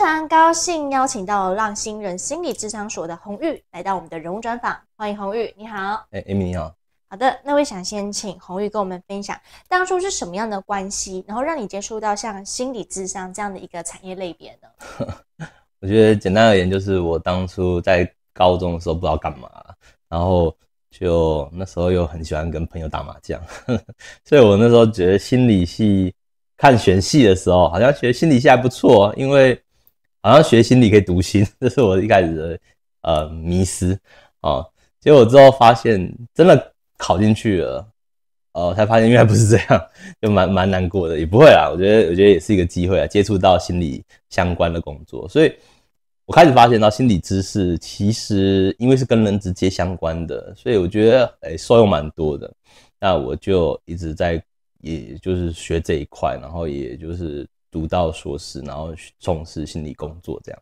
非常高兴邀请到浪新人心理智商所的红玉来到我们的人物专访，欢迎红玉，你好。哎，Amy 你好。好的，那我想先请红玉跟我们分享当初是什么样的关系，然后让你接触到像心理智商这样的一个产业类别呢？我觉得简单而言，就是我当初在高中的时候不知道干嘛，然后就那时候又很喜欢跟朋友打麻将，所以我那时候觉得心理系看选系的时候，好像觉得心理系还不错，因为。好像学心理可以读心，这是我一开始的呃迷失啊。结果之后发现真的考进去了，哦，才发现原来不是这样，就蛮蛮难过的。也不会啊，我觉得我觉得也是一个机会啊，接触到心理相关的工作。所以，我开始发现到心理知识其实因为是跟人直接相关的，所以我觉得哎受用蛮多的。那我就一直在，也就是学这一块，然后也就是。读到硕士，然后重事心理工作，这样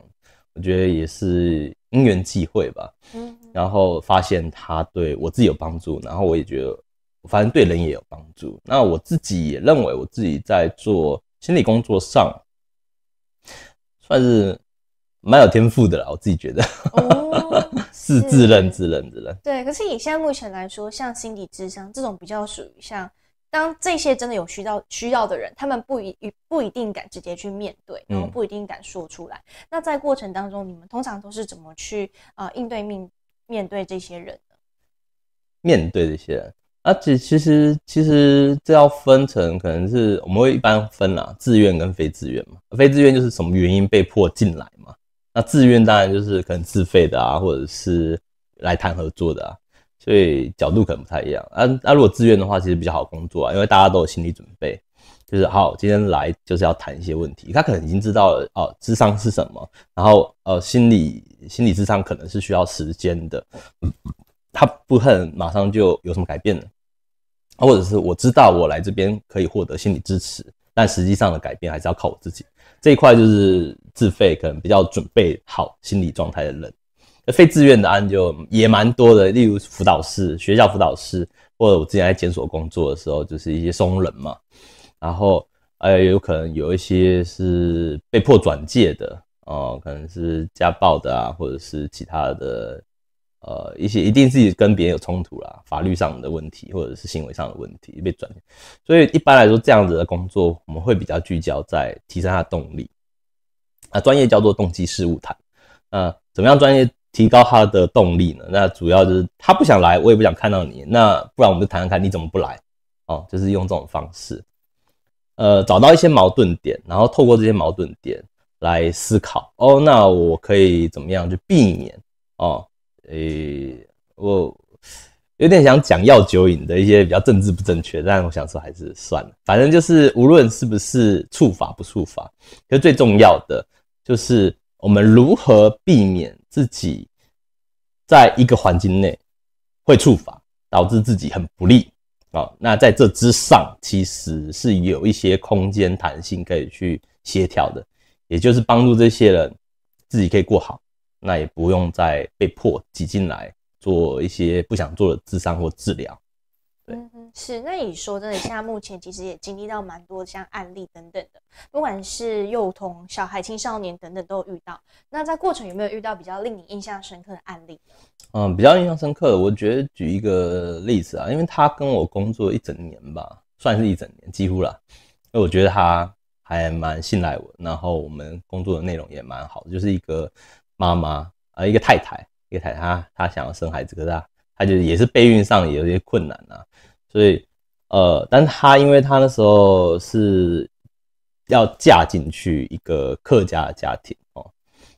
我觉得也是因缘际会吧。嗯，然后发现他对我自己有帮助，然后我也觉得，反正对人也有帮助。那我自己也认为，我自己在做心理工作上算是蛮有天赋的啦。我自己觉得，是自认自认的啦。对，可是以现在目前来说，像心理智商这种比较属于像。当这些真的有需要需要的人，他们不一不一定敢直接去面对，然后不一定敢说出来。那在过程当中，你们通常都是怎么去啊应对面面对这些人呢？面对这些人啊，其其实其实这要分成，可能是我们会一般分啦，自愿跟非自愿嘛。非自愿就是什么原因被迫进来嘛。那自愿当然就是可能自费的啊，或者是来谈合作的啊。所以角度可能不太一样。啊，那如果自愿的话，其实比较好工作啊，因为大家都有心理准备，就是好，今天来就是要谈一些问题。他可能已经知道了哦，智商是什么，然后呃，心理心理智商可能是需要时间的，他不恨马上就有什么改变的。或者是我知道我来这边可以获得心理支持，但实际上的改变还是要靠我自己。这一块就是自费，可能比较准备好心理状态的人。非自愿的案就也蛮多的，例如辅导师、学校辅导师，或者我之前在检所工作的时候，就是一些松人嘛。然后，哎，有可能有一些是被迫转介的，哦，可能是家暴的啊，或者是其他的，呃，一些一定自己跟别人有冲突啦，法律上的问题或者是行为上的问题被转。所以一般来说，这样子的工作我们会比较聚焦在提升他的动力。啊，专业叫做动机事务谈。那怎么样专业？提高他的动力呢？那主要就是他不想来，我也不想看到你。那不然我们就谈一谈，你怎么不来？哦，就是用这种方式，呃，找到一些矛盾点，然后透过这些矛盾点来思考。哦，那我可以怎么样去避免？哦，诶，我有点想讲药酒瘾的一些比较政治不正确，但我想说还是算了。反正就是无论是不是处罚不处罚，其实最重要的就是我们如何避免。自己在一个环境内会触发，导致自己很不利啊。那在这之上，其实是有一些空间弹性可以去协调的，也就是帮助这些人自己可以过好，那也不用再被迫挤进来做一些不想做的智商或治疗。嗯，是。那你说真的，现在目前其实也经历到蛮多像案例等等的，不管是幼童、小孩、青少年等等都有遇到。那在过程有没有遇到比较令你印象深刻的案例？嗯，比较印象深刻的，我觉得举一个例子啊，因为他跟我工作一整年吧，算是一整年，几乎啦。那我觉得他还蛮信赖我，然后我们工作的内容也蛮好，就是一个妈妈啊，一个太太，一个太太她想要生孩子，可是啊。他就也是备孕上也有一些困难啊，所以，呃，但他因为他那时候是要嫁进去一个客家的家庭哦，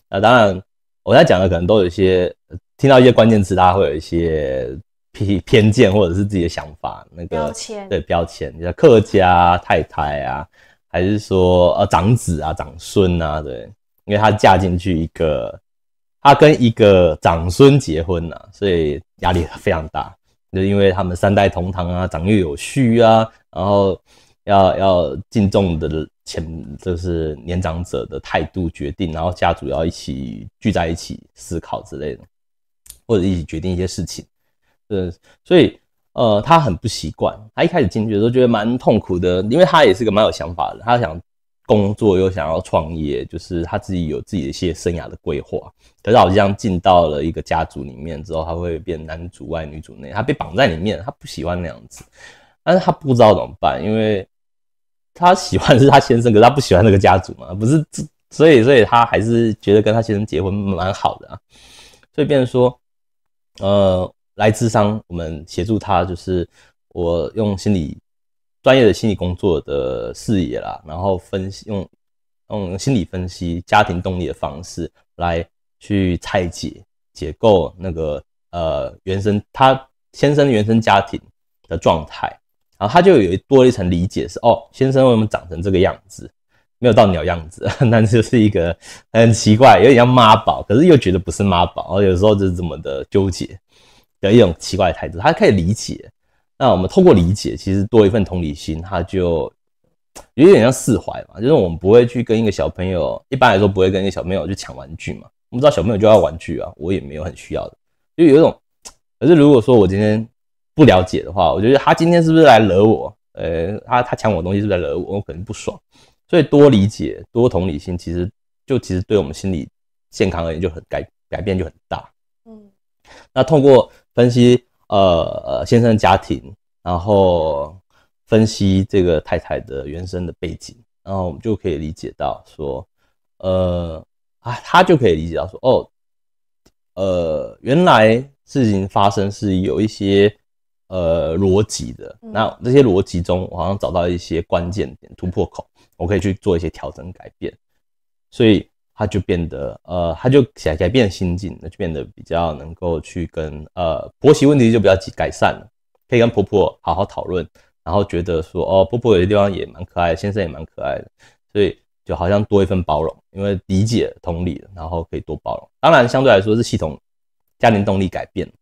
那当然，我在讲的可能都有一些听到一些关键词，大家会有一些偏偏见或者是自己的想法，那个标签对标签，客家太太啊，还是说呃长子啊长孙啊对，因为她嫁进去一个。他跟一个长孙结婚呐，所以压力非常大，就因为他们三代同堂啊，长幼有序啊，然后要要敬重的前就是年长者的态度决定，然后家族要一起聚在一起思考之类的，或者一起决定一些事情。对，所以呃，他很不习惯，他一开始进去的时候觉得蛮痛苦的，因为他也是个蛮有想法的，他想。工作又想要创业，就是他自己有自己的一些生涯的规划。可是好像进到了一个家族里面之后，他会变男主外女主内，他被绑在里面，他不喜欢那样子。但是他不知道怎么办，因为他喜欢是他先生，可是他不喜欢那个家族嘛，不是？所以，所以他还是觉得跟他先生结婚蛮好的啊。所以，变成说，呃，来智商，我们协助他，就是我用心理。专业的心理工作的视野啦，然后分析用用心理分析家庭动力的方式来去拆解、解构那个呃原生他先生原生家庭的状态，然后他就有多一层理解是哦先生为什么长成这个样子，没有到鸟样子，那就是一个很奇怪，有点像妈宝，可是又觉得不是妈宝，然后有时候就是这么的纠结，的一种奇怪的态度，他可以理解。那我们透过理解，其实多一份同理心，他就有点像释怀嘛。就是我们不会去跟一个小朋友，一般来说不会跟一个小朋友去抢玩具嘛。我们知道小朋友就要玩具啊，我也没有很需要的，就有一种。可是如果说我今天不了解的话，我觉得他今天是不是来惹我？呃，他他抢我东西是不是来惹我，我肯定不爽。所以多理解、多同理心，其实就其实对我们心理健康而言就很改改变就很大。嗯，那通过分析。呃呃，先生家庭，然后分析这个太太的原生的背景，然后我们就可以理解到说，呃啊，他就可以理解到说，哦，呃，原来事情发生是有一些呃逻辑的，那这些逻辑中，我好像找到一些关键点突破口，我可以去做一些调整改变，所以。他就变得，呃，他就想改变心境，那就变得比较能够去跟，呃，婆媳问题就比较改善了，可以跟婆婆好好讨论，然后觉得说，哦，婆婆有些地方也蛮可爱的，先生也蛮可爱的，所以就好像多一份包容，因为理解同理然后可以多包容。当然相对来说是系统家庭动力改变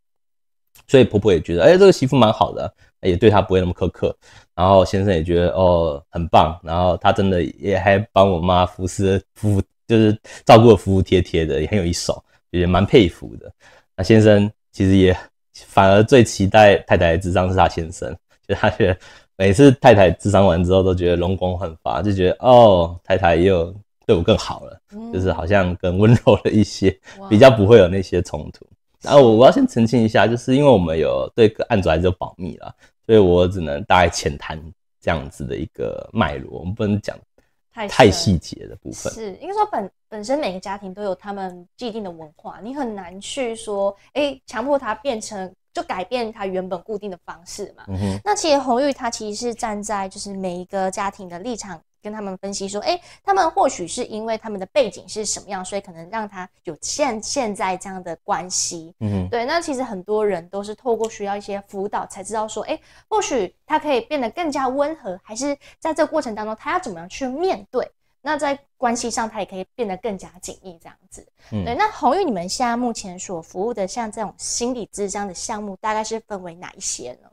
所以婆婆也觉得，哎，这个媳妇蛮好的，也对她不会那么苛刻，然后先生也觉得，哦，很棒，然后他真的也还帮我妈服侍服。就是照顾的服服帖帖的，也很有一手，也蛮佩服的。那先生其实也反而最期待太太的智商是他先生，就他觉得每次太太智商完之后都觉得容光焕发，就觉得哦太太又对我更好了，就是好像更温柔了一些，比较不会有那些冲突。然后我我要先澄清一下，就是因为我们有对案主还是保密了，所以我只能大概浅谈这样子的一个脉络，我们不能讲。太细节的部分，是因为说本本身每个家庭都有他们既定的文化，你很难去说，哎，强迫他变成就改变他原本固定的方式嘛。那其实红玉他其实是站在就是每一个家庭的立场。跟他们分析说，哎，他们或许是因为他们的背景是什么样，所以可能让他有现现在这样的关系。嗯，对。那其实很多人都是透过需要一些辅导，才知道说，哎，或许他可以变得更加温和，还是在这个过程当中，他要怎么样去面对？那在关系上，他也可以变得更加紧密这样子。嗯，对。那红玉，你们现在目前所服务的像这种心理咨商的项目，大概是分为哪一些呢？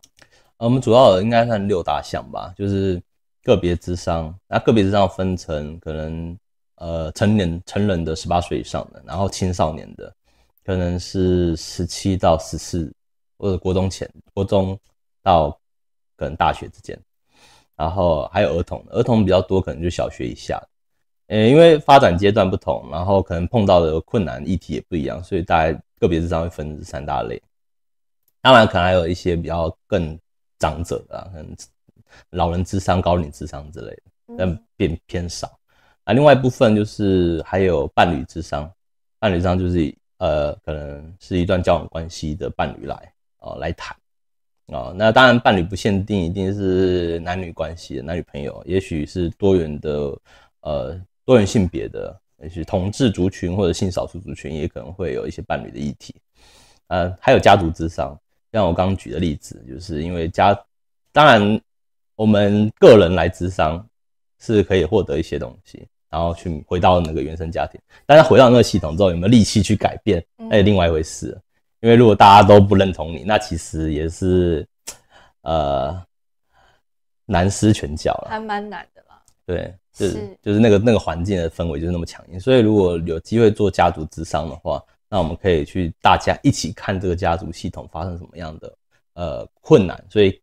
呃，我们主要应该算六大项吧，就是。个别智商，那个别智商分成可能呃成年成人的十八岁以上的，然后青少年的，可能是十七到十四或者国中前，国中到可能大学之间，然后还有儿童，儿童比较多，可能就小学以下，呃，因为发展阶段不同，然后可能碰到的困难议题也不一样，所以大概个别智商会分三大类，当然可能还有一些比较更长者的可能。老人智商、高你智商之类的，但变偏少。啊，另外一部分就是还有伴侣智商，伴侣智商就是呃，可能是一段交往关系的伴侣来哦来谈，哦，那当然伴侣不限定一定是男女关系男女朋友，也许是多元的，呃，多元性别的，也许同志族群或者性少数族群也可能会有一些伴侣的议题。呃，还有家族智商，像我刚刚举的例子，就是因为家，当然。我们个人来智商是可以获得一些东西，然后去回到那个原生家庭。但是回到那个系统之后，有没有力气去改变，那是另外一回事。因为如果大家都不认同你，那其实也是呃难施拳脚了，还蛮难的啦。对，是就是那个那个环境的氛围就是那么强硬，所以如果有机会做家族智商的话，那我们可以去大家一起看这个家族系统发生什么样的呃困难，所以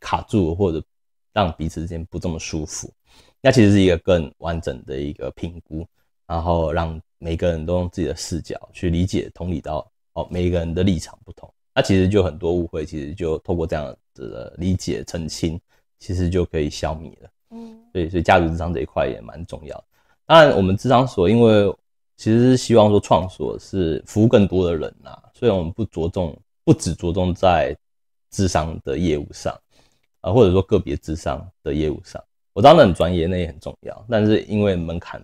卡住或者。让彼此之间不这么舒服，那其实是一个更完整的一个评估，然后让每个人都用自己的视角去理解、同理到哦，每一个人的立场不同，那其实就很多误会，其实就透过这样的理解澄清，其实就可以消弭了。嗯，对，所以家族智商这一块也蛮重要。当然，我们智商所因为其实是希望说创所是服务更多的人呐，所以我们不着重，不只着重在智商的业务上。啊，或者说个别智商的业务上，我当然很专业，那也很重要。但是因为门槛，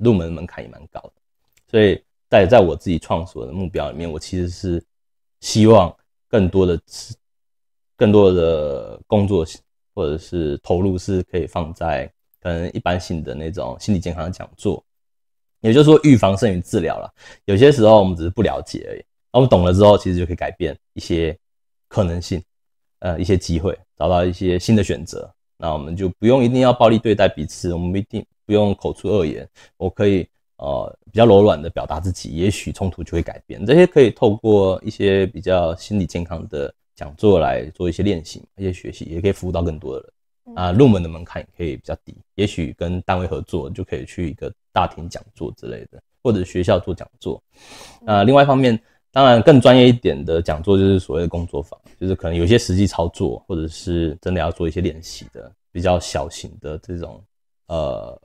入门门槛也蛮高的，所以在在我自己创作的目标里面，我其实是希望更多的、更多的工作或者是投入是可以放在可能一般性的那种心理健康讲座，也就是说预防胜于治疗了。有些时候我们只是不了解而已，我们懂了之后，其实就可以改变一些可能性。呃，一些机会找到一些新的选择，那我们就不用一定要暴力对待彼此，我们一定不用口出恶言，我可以呃比较柔软的表达自己，也许冲突就会改变。这些可以透过一些比较心理健康的讲座来做一些练习，一些学习，也可以服务到更多的人啊。入门的门槛也可以比较低，也许跟单位合作就可以去一个大厅讲座之类的，或者学校做讲座。啊，另外一方面。当然，更专业一点的讲座就是所谓的工作坊，就是可能有些实际操作，或者是真的要做一些练习的比较小型的这种呃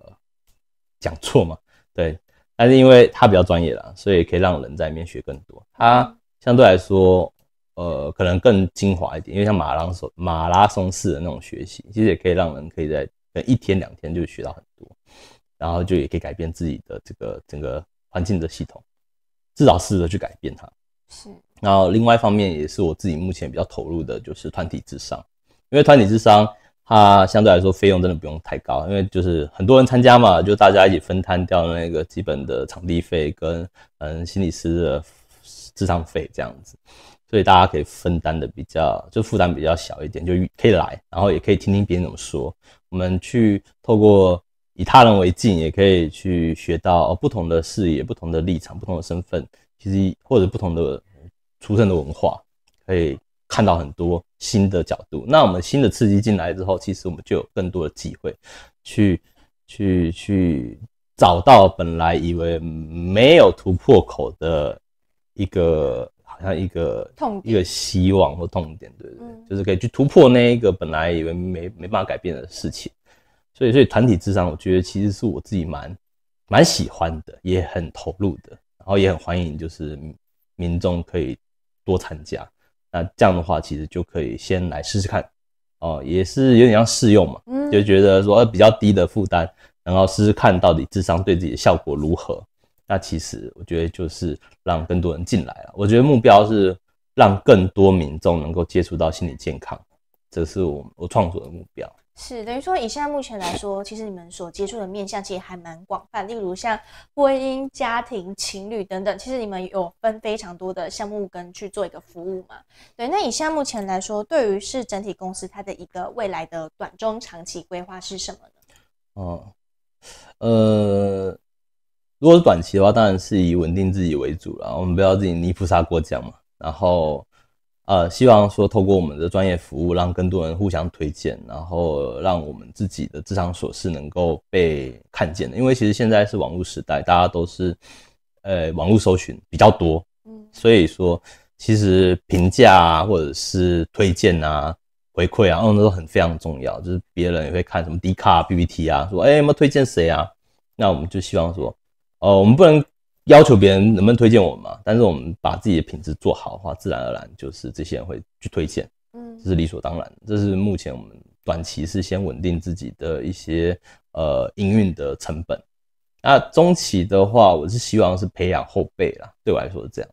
讲座嘛。对，但是因为它比较专业啦，所以可以让人在里面学更多。它相对来说，呃，可能更精华一点，因为像马拉松马拉松式的那种学习，其实也可以让人可以在一天两天就学到很多，然后就也可以改变自己的这个整个环境的系统。至少试着去改变它。是。然后另外一方面也是我自己目前比较投入的，就是团体智商。因为团体智商，它相对来说费用真的不用太高，因为就是很多人参加嘛，就大家一起分摊掉那个基本的场地费跟嗯心理师的智商费这样子，所以大家可以分担的比较就负担比较小一点，就可以来，然后也可以听听别人怎么说。我们去透过。以他人为镜，也可以去学到不同的视野、不同的立场、不同的身份，其实或者不同的出身的文化，可以看到很多新的角度。那我们新的刺激进来之后，其实我们就有更多的机会，去去去找到本来以为没有突破口的一个，好像一个痛一个希望或痛点，对不对？就是可以去突破那一个本来以为没没办法改变的事情。所以，所以团体智商，我觉得其实是我自己蛮蛮喜欢的，也很投入的，然后也很欢迎，就是民众可以多参加。那这样的话，其实就可以先来试试看，哦，也是有点像试用嘛，就觉得说比较低的负担，然后试试看到底智商对自己的效果如何。那其实我觉得就是让更多人进来了，我觉得目标是让更多民众能够接触到心理健康，这是我我创作的目标。是，等于说，以在目前来说，其实你们所接触的面向其实还蛮广泛，例如像婚姻、家庭、情侣等等，其实你们有分非常多的项目跟去做一个服务嘛？对，那以在目前来说，对于是整体公司它的一个未来的短中长期规划是什么呢？哦，呃，如果是短期的话，当然是以稳定自己为主了，我们不要自己泥菩萨过江嘛，然后。呃，希望说透过我们的专业服务，让更多人互相推荐，然后让我们自己的职场琐事能够被看见的。因为其实现在是网络时代，大家都是呃网络搜寻比较多，嗯，所以说其实评价啊，或者是推荐啊，回馈啊，那都很非常重要。就是别人也会看什么迪卡 PPT 啊，说哎有没有推荐谁啊？那我们就希望说，呃，我们不能。要求别人能不能推荐我们？嘛，但是我们把自己的品质做好的话，自然而然就是这些人会去推荐，嗯，这是理所当然。这是目前我们短期是先稳定自己的一些呃营运的成本。那中期的话，我是希望是培养后辈啦，对我来说是这样，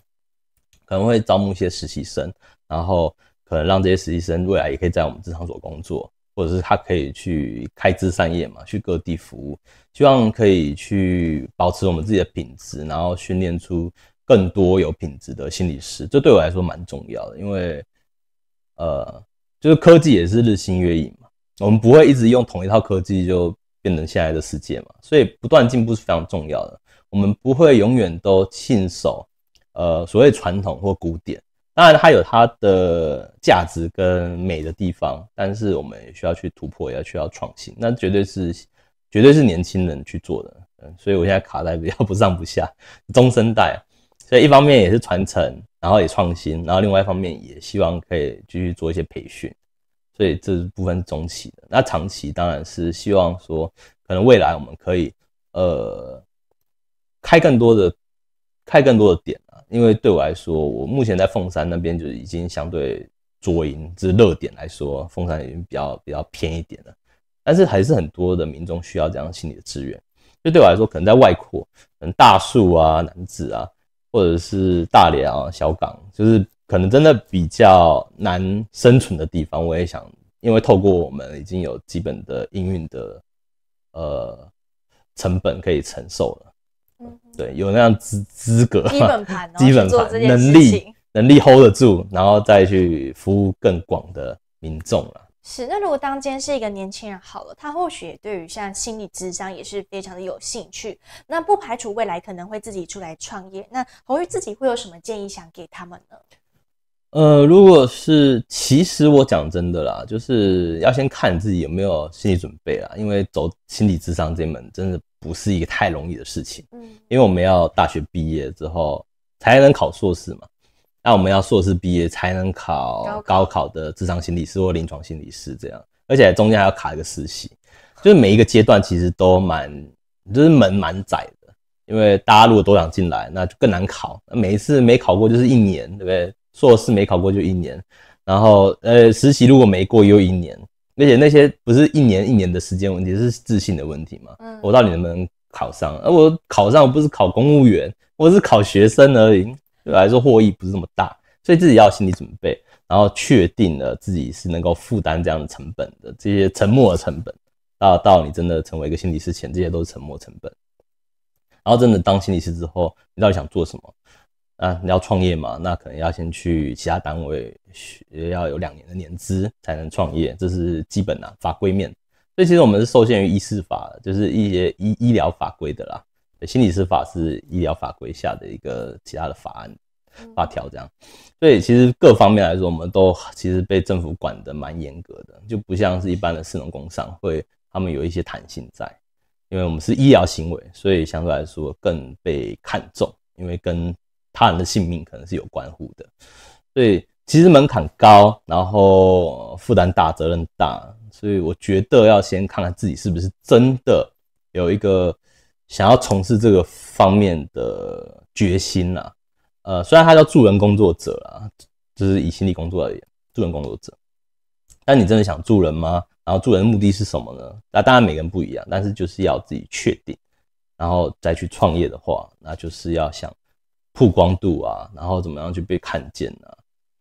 可能会招募一些实习生，然后可能让这些实习生未来也可以在我们职场所工作。或者是他可以去开枝散叶嘛，去各地服务，希望可以去保持我们自己的品质，然后训练出更多有品质的心理师。这对我来说蛮重要的，因为呃，就是科技也是日新月异嘛，我们不会一直用同一套科技就变成现在的世界嘛，所以不断进步是非常重要的。我们不会永远都信守呃所谓传统或古典。当然，它有它的价值跟美的地方，但是我们也需要去突破，也需要创新，那绝对是，绝对是年轻人去做的。嗯，所以我现在卡在比较不上不下，中生代，所以一方面也是传承，然后也创新，然后另外一方面也希望可以继续做一些培训，所以这部分中期的，那长期当然是希望说，可能未来我们可以，呃，开更多的，开更多的点。因为对我来说，我目前在凤山那边就是已经相对捉襟之热点来说，凤山已经比较比较偏一点了。但是还是很多的民众需要这样心理的支援，就对我来说，可能在外扩，可能大树啊、男子啊，或者是大连啊、小港，就是可能真的比较难生存的地方，我也想，因为透过我们已经有基本的营运的呃成本可以承受了。对，有那样资资格，基本盘，基本盘，能力，能力 hold 得住，然后再去服务更广的民众了。是，那如果当间是一个年轻人好了，他或许对于像心理智商也是非常的有兴趣，那不排除未来可能会自己出来创业。那红玉自己会有什么建议想给他们呢？呃，如果是，其实我讲真的啦，就是要先看自己有没有心理准备啦，因为走心理智商这门，真的不是一个太容易的事情。嗯，因为我们要大学毕业之后才能考硕士嘛，那我们要硕士毕业才能考高考的智商心理师或临床心理师这样，而且中间还要卡一个实习，就是每一个阶段其实都蛮，就是门蛮窄的，因为大家如果都想进来，那就更难考，每一次没考过就是一年，对不对？硕士没考过就一年，然后呃实习如果没过又一年，而且那些不是一年一年的时间问题，是自信的问题嘛？我到底能不能考上？而我考上不是考公务员，我是考学生而已，对我来说获益不是那么大，所以自己要有心理准备，然后确定了自己是能够负担这样的成本的，这些沉没成本，到到你真的成为一个心理师前，这些都是沉没成本。然后真的当心理师之后，你到底想做什么？啊，你要创业嘛？那可能要先去其他单位学，要有两年的年资才能创业，这是基本啊，法规面。所以其实我们是受限于医师法，就是一些医医疗法规的啦。心理师法是医疗法规下的一个其他的法案、法条这样。所以其实各方面来说，我们都其实被政府管的蛮严格的，就不像是一般的市农工商会，他们有一些弹性在。因为我们是医疗行为，所以相对来说更被看重，因为跟他人的性命可能是有关乎的，所以其实门槛高，然后负担大，责任大，所以我觉得要先看看自己是不是真的有一个想要从事这个方面的决心啦。呃，虽然他叫助人工作者啦，就是以心理工作而言，助人工作者，但你真的想助人吗？然后助人的目的是什么呢？那当然每个人不一样，但是就是要自己确定，然后再去创业的话，那就是要想。曝光度啊，然后怎么样去被看见呢？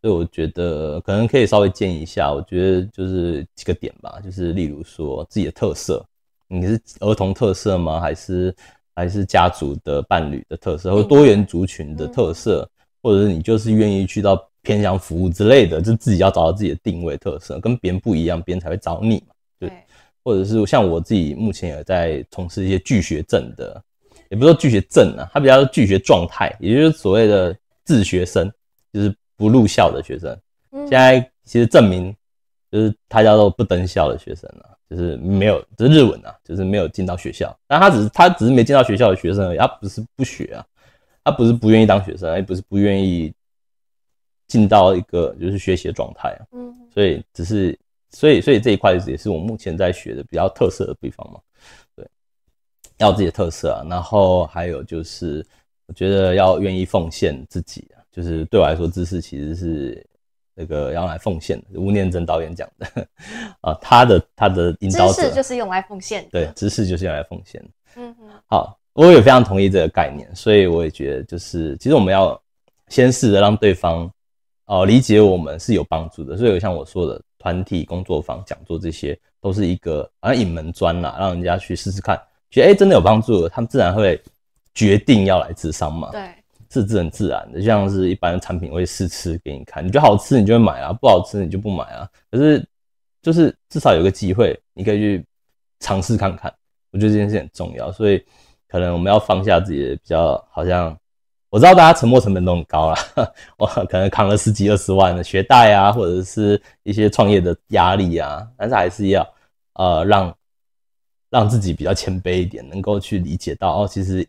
所以我觉得可能可以稍微建议一下，我觉得就是几个点吧，就是例如说自己的特色，你是儿童特色吗？还是还是家族的伴侣的特色，或多元族群的特色，或者是你就是愿意去到偏向服务之类的，就自己要找到自己的定位特色，跟别人不一样，别人才会找你嘛。对，或者是像我自己目前也在从事一些拒学症的。也不是说拒绝证啊，他比较拒绝状态，也就是所谓的自学生，就是不入校的学生。现在其实证明就是他叫做不登校的学生啊，就是没有，就是日文啊，就是没有进到学校。但他只是他只是没进到学校的学生而已，他不是不学啊，他不是不愿意当学生，也不是不愿意进到一个就是学习的状态啊。嗯，所以只是所以所以这一块也是我目前在学的比较特色的地方嘛。要自己的特色啊，然后还有就是，我觉得要愿意奉献自己啊，就是对我来说，知识其实是那个要来奉献的。吴念真导演讲的 啊，他的他的引导识就是用来奉献。对，知识就是用来奉献。嗯，嗯，好，我也非常同意这个概念，所以我也觉得就是，其实我们要先试着让对方哦理解我们是有帮助的。所以像我说的，团体工作坊、讲座这些，都是一个好像引门砖啦，让人家去试试看。觉得哎，真的有帮助，他们自然会决定要来智商嘛。对，是自很自然的。就像是一般产品会试吃给你看，你觉得好吃你就会买啊，不好吃你就不买啊。可是就是至少有个机会，你可以去尝试看看。我觉得这件事很重要，所以可能我们要放下自己比较好像我知道大家沉没成本都很高啦，我可能扛了十几二十万的学贷啊，或者是一些创业的压力啊，但是还是要呃让。让自己比较谦卑一点，能够去理解到哦，其实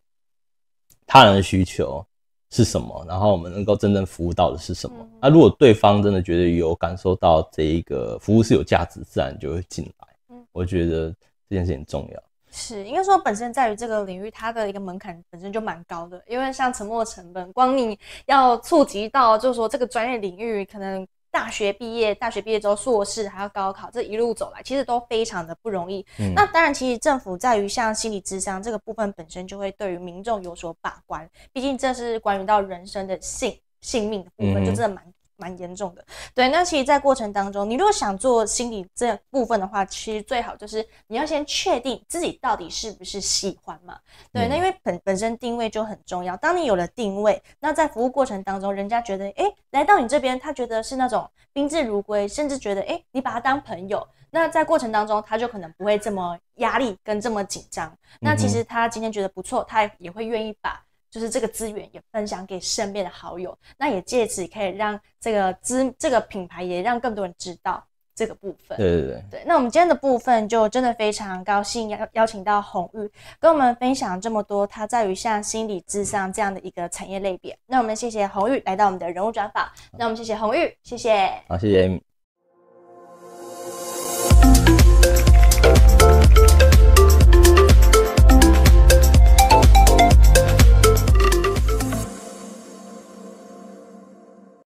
他人的需求是什么，然后我们能够真正服务到的是什么。那如果对方真的觉得有感受到这一个服务是有价值，自然就会进来。我觉得这件事情重要，是应该说本身在于这个领域，它的一个门槛本身就蛮高的，因为像沉默成本，光你要触及到，就是说这个专业领域可能。大学毕业，大学毕业之后硕士，还要高考，这一路走来，其实都非常的不容易。那当然，其实政府在于像心理智商这个部分，本身就会对于民众有所把关，毕竟这是关于到人生的性性命的部分，就真的蛮。蛮严重的，对。那其实，在过程当中，你如果想做心理这部分的话，其实最好就是你要先确定自己到底是不是喜欢嘛。对，那因为本本身定位就很重要。当你有了定位，那在服务过程当中，人家觉得，哎，来到你这边，他觉得是那种宾至如归，甚至觉得，哎，你把他当朋友。那在过程当中，他就可能不会这么压力跟这么紧张。那其实他今天觉得不错，他也会愿意把。就是这个资源也分享给身边的好友，那也借此可以让这个资这个品牌也让更多人知道这个部分。对对对。对，那我们今天的部分就真的非常高兴邀邀请到红玉跟我们分享这么多，它在于像心理智商这样的一个产业类别。那我们谢谢红玉来到我们的人物专访。那我们谢谢红玉，谢谢。好，谢谢。